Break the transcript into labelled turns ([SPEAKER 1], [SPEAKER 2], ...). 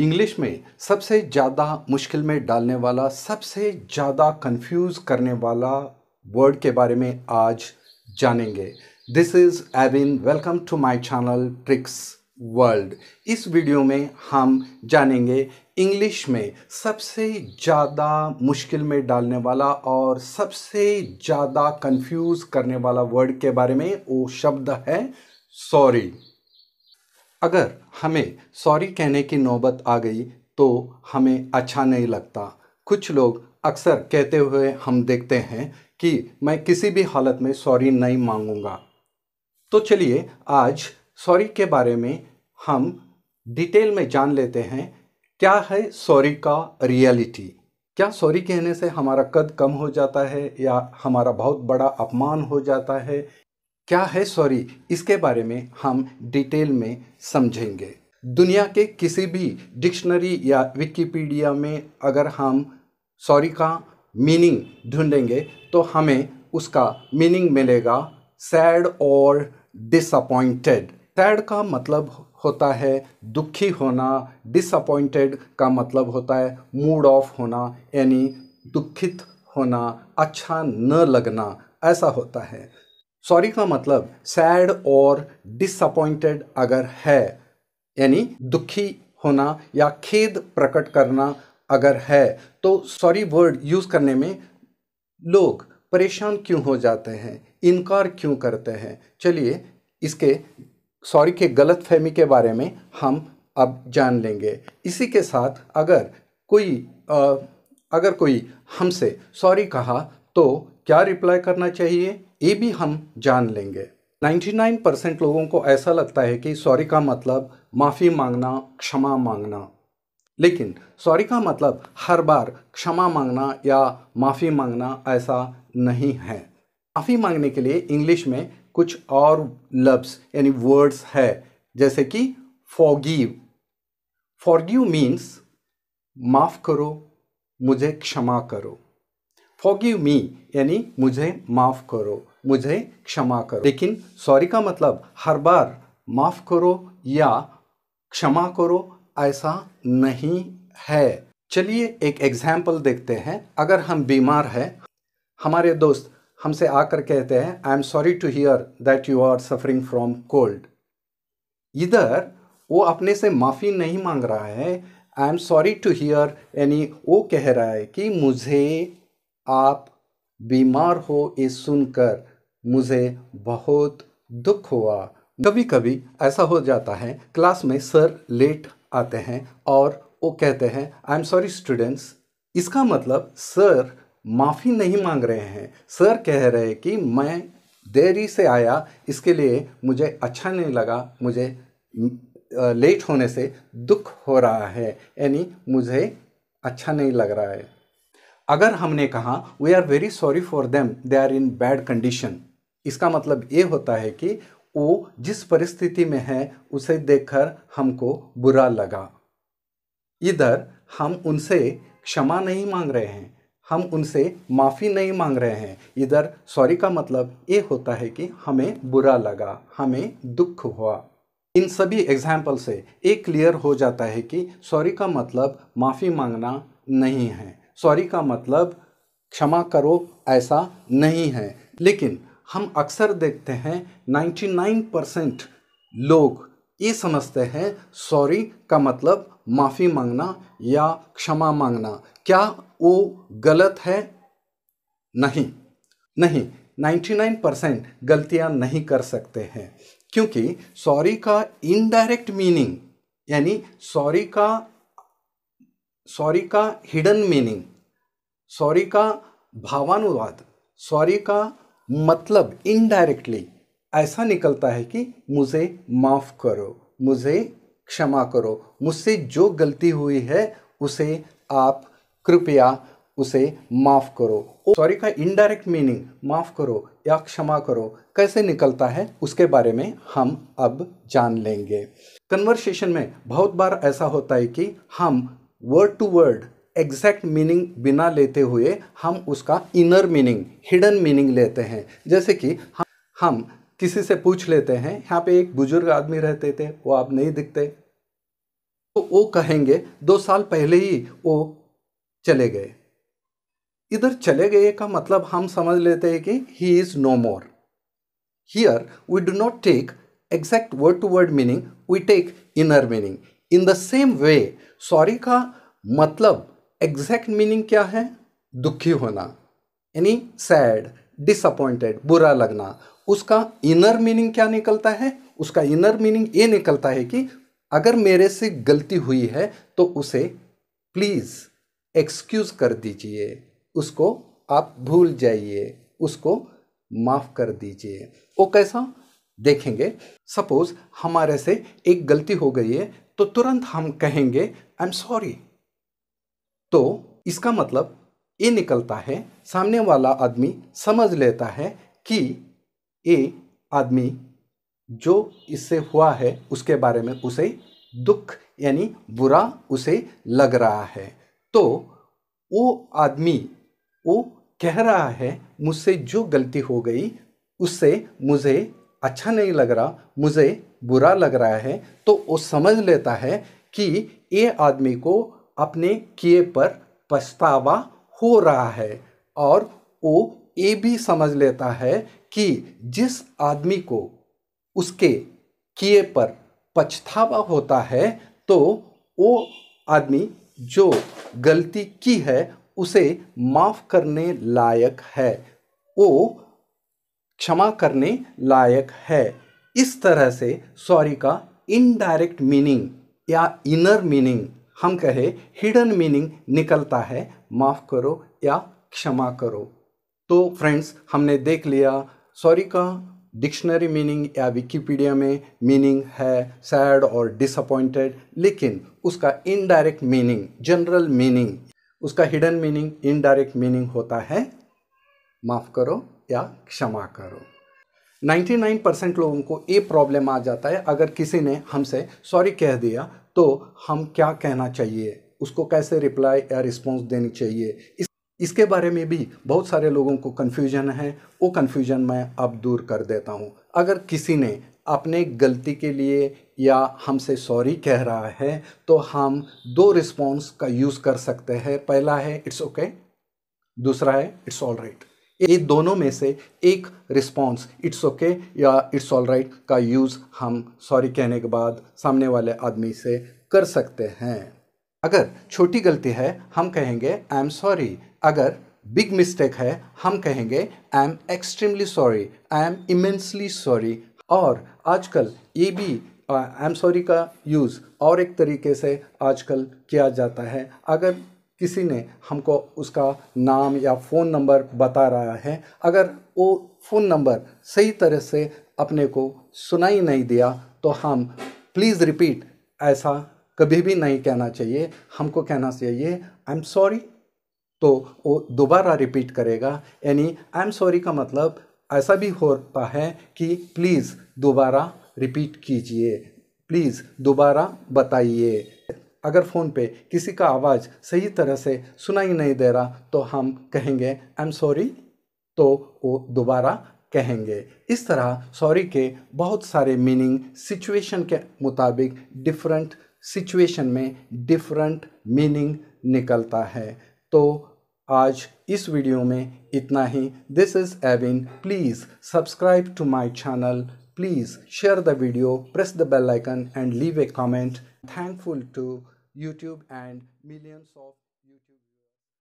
[SPEAKER 1] English में सबसे ज़्यादा मुश्किल में डालने वाला सबसे ज़्यादा कंफ्यूज करने वाला वर्ड के बारे में आज जानेंगे this is Evin welcome to my channel tricks world इस वीडियो में हम जानेंगे इंग्लिश में सबसे ज़्यादा मुश्किल में डालने वाला और सबसे ज़्यादा कंफ्यूज करने वाला वर्ड के बारे में वो शब्द है सॉरी अगर हमें सॉरी कहने की नौबत आ गई तो हमें अच्छा नहीं लगता कुछ लोग अक्सर कहते हुए हम देखते हैं कि मैं किसी भी हालत में सॉरी नहीं मांगूंगा तो चलिए आज सॉरी के बारे में हम डिटेल में जान लेते हैं क्या है सॉरी का रियलिटी क्या सॉरी कहने से हमारा कद कम हो जाता है या हमारा बहुत बड़ा अपमान हो जाता है क्या है सॉरी इसके बारे में हम डिटेल में समझेंगे दुनिया के किसी भी डिक्शनरी या विकिपीडिया में अगर हम सॉरी का मीनिंग ढूंढेंगे तो हमें उसका मीनिंग मिलेगा सैड और डिसअपॉइंटेड सैड का मतलब होता है दुखी होना डिसअपॉइंटेड का मतलब होता है मूड ऑफ होना यानी दुखित होना अच्छा न लगना ऐसा होता है सॉरी का मतलब सैड और डिसअपॉइंटेड अगर है यानी दुखी होना या खेद प्रकट करना अगर है तो सॉरी वर्ड यूज़ करने में लोग परेशान क्यों हो जाते हैं इनकार क्यों करते हैं चलिए इसके सॉरी के गलत फहमी के बारे में हम अब जान लेंगे इसी के साथ अगर कोई आ, अगर कोई हमसे सॉरी कहा तो क्या रिप्लाई करना चाहिए ये भी हम जान लेंगे 99 परसेंट लोगों को ऐसा लगता है कि सॉरी का मतलब माफ़ी मांगना क्षमा मांगना लेकिन सॉरी का मतलब हर बार क्षमा मांगना या माफ़ी मांगना ऐसा नहीं है माफ़ी मांगने के लिए इंग्लिश में कुछ और लफ्स यानी वर्ड्स है जैसे कि फॉगीव फॉरगिव मीन्स माफ़ करो मुझे क्षमा करो फॉगीव मी यानी मुझे माफ़ करो मुझे क्षमा करो लेकिन सॉरी का मतलब हर बार माफ़ करो या क्षमा करो ऐसा नहीं है चलिए एक एग्जाम्पल देखते हैं अगर हम बीमार हैं हमारे दोस्त हमसे आकर कहते हैं I am sorry to hear that you are suffering from cold इधर वो अपने से माफ़ी नहीं मांग रहा है I am sorry to hear यानी वो कह रहा है कि मुझे आप बीमार हो ये सुनकर मुझे बहुत दुख हुआ कभी कभी ऐसा हो जाता है क्लास में सर लेट आते हैं और वो कहते हैं आई एम सॉरी स्टूडेंट्स इसका मतलब सर माफ़ी नहीं मांग रहे हैं सर कह रहे हैं कि मैं देरी से आया इसके लिए मुझे अच्छा नहीं लगा मुझे लेट होने से दुख हो रहा है यानी मुझे अच्छा नहीं लग रहा है अगर हमने कहा we are very sorry for them they are in bad condition इसका मतलब ये होता है कि वो जिस परिस्थिति में है उसे देखकर हमको बुरा लगा इधर हम उनसे क्षमा नहीं मांग रहे हैं हम उनसे माफ़ी नहीं मांग रहे हैं इधर सॉरी का मतलब ये होता है कि हमें बुरा लगा हमें दुख हुआ इन सभी एग्जाम्पल से ये क्लियर हो जाता है कि सॉरी का मतलब माफ़ी मांगना नहीं है सॉरी का मतलब क्षमा करो ऐसा नहीं है लेकिन हम अक्सर देखते हैं 99 परसेंट लोग ये समझते हैं सॉरी का मतलब माफ़ी मांगना या क्षमा मांगना क्या वो गलत है नहीं नहीं 99 परसेंट गलतियाँ नहीं कर सकते हैं क्योंकि सॉरी का इनडायरेक्ट मीनिंग यानी सॉरी का सॉरी का हिडन मीनिंग सॉरी का भावानुवाद सॉरी का मतलब इनडायरेक्टली ऐसा निकलता है कि मुझे माफ़ करो मुझे क्षमा करो मुझसे जो गलती हुई है उसे आप कृपया उसे माफ़ करो सॉरी का इनडायरेक्ट मीनिंग माफ़ करो या क्षमा करो कैसे निकलता है उसके बारे में हम अब जान लेंगे कन्वर्सेशन में बहुत बार ऐसा होता है कि हम word to word exact meaning बिना लेते हुए हम उसका इनर मीनिंग हिडन मीनिंग लेते हैं जैसे कि हम हम किसी से पूछ लेते हैं यहाँ पे एक बुजुर्ग आदमी रहते थे वो आप नहीं दिखते तो वो कहेंगे दो साल पहले ही वो चले गए इधर चले गए का मतलब हम समझ लेते हैं कि he is no more here we do not take exact word to word meaning we take inner meaning in the same way sorry का मतलब एग्जैक्ट मीनिंग क्या है दुखी होना यानी सैड डिसअपॉइंटेड बुरा लगना उसका इनर मीनिंग क्या निकलता है उसका इनर मीनिंग ये निकलता है कि अगर मेरे से गलती हुई है तो उसे प्लीज़ एक्सक्यूज़ कर दीजिए उसको आप भूल जाइए उसको माफ़ कर दीजिए वो कैसा देखेंगे सपोज़ हमारे से एक गलती हो गई है तो तुरंत हम कहेंगे आई एम सॉरी तो इसका मतलब ये निकलता है सामने वाला आदमी समझ लेता है कि ये आदमी जो इससे हुआ है उसके बारे में उसे दुख यानी बुरा उसे लग रहा है तो वो आदमी वो कह रहा है मुझसे जो गलती हो गई उससे मुझे अच्छा नहीं लग रहा मुझे बुरा लग रहा है तो वो समझ लेता है कि ये आदमी को अपने किए पर पछतावा हो रहा है और वो ये भी समझ लेता है कि जिस आदमी को उसके किए पर पछतावा होता है तो वो आदमी जो गलती की है उसे माफ़ करने लायक है वो क्षमा करने लायक है इस तरह से सॉरी का इनडायरेक्ट मीनिंग या इनर मीनिंग हम कहे हिडन मीनिंग निकलता है माफ़ करो या क्षमा करो तो फ्रेंड्स हमने देख लिया सॉरी का डिक्शनरी मीनिंग या विकिपीडिया में मीनिंग है सैड और डिसअपॉइंटेड लेकिन उसका इनडायरेक्ट मीनिंग जनरल मीनिंग उसका हिडन मीनिंग इनडायरेक्ट मीनिंग होता है माफ़ करो या क्षमा करो 99 परसेंट लोगों को ये प्रॉब्लम आ जाता है अगर किसी ने हमसे सॉरी कह दिया तो हम क्या कहना चाहिए उसको कैसे रिप्लाई या रिस्पॉन्स देनी चाहिए इस इसके बारे में भी बहुत सारे लोगों को कन्फ्यूजन है वो कन्फ्यूजन मैं अब दूर कर देता हूँ अगर किसी ने अपने गलती के लिए या हमसे सॉरी कह रहा है तो हम दो रिस्पॉन्स का यूज़ कर सकते हैं पहला है इट्स ओके okay, दूसरा है इट्स ऑल राइट ये दोनों में से एक रिस्पॉन्स इट्स ओके या इट्स ऑल राइट का यूज़ हम सॉरी कहने के बाद सामने वाले आदमी से कर सकते हैं अगर छोटी गलती है हम कहेंगे आई एम सॉरी अगर बिग मिस्टेक है हम कहेंगे I am extremely sorry I am immensely sorry और आजकल ये भी आई एम सॉरी का यूज़ और एक तरीके से आजकल किया जाता है अगर किसी ने हमको उसका नाम या फ़ोन नंबर बता रहा है अगर वो फ़ोन नंबर सही तरह से अपने को सुनाई नहीं दिया तो हम प्लीज़ रिपीट ऐसा कभी भी नहीं कहना चाहिए हमको कहना चाहिए आई एम सॉरी तो वो दोबारा रिपीट करेगा यानी आई एम सॉरी का मतलब ऐसा भी होता है कि प्लीज़ दोबारा रिपीट कीजिए प्लीज़ दोबारा बताइए अगर फ़ोन पे किसी का आवाज़ सही तरह से सुनाई नहीं दे रहा तो हम कहेंगे आई एम सॉरी तो वो दोबारा कहेंगे इस तरह सॉरी के बहुत सारे मीनिंग सिचुएशन के मुताबिक डिफरेंट सिचुएशन में डिफरेंट मीनिंग निकलता है तो आज इस वीडियो में इतना ही this is Evin please subscribe to my channel please share the video press the bell icon and leave a comment thankful to YouTube and millions of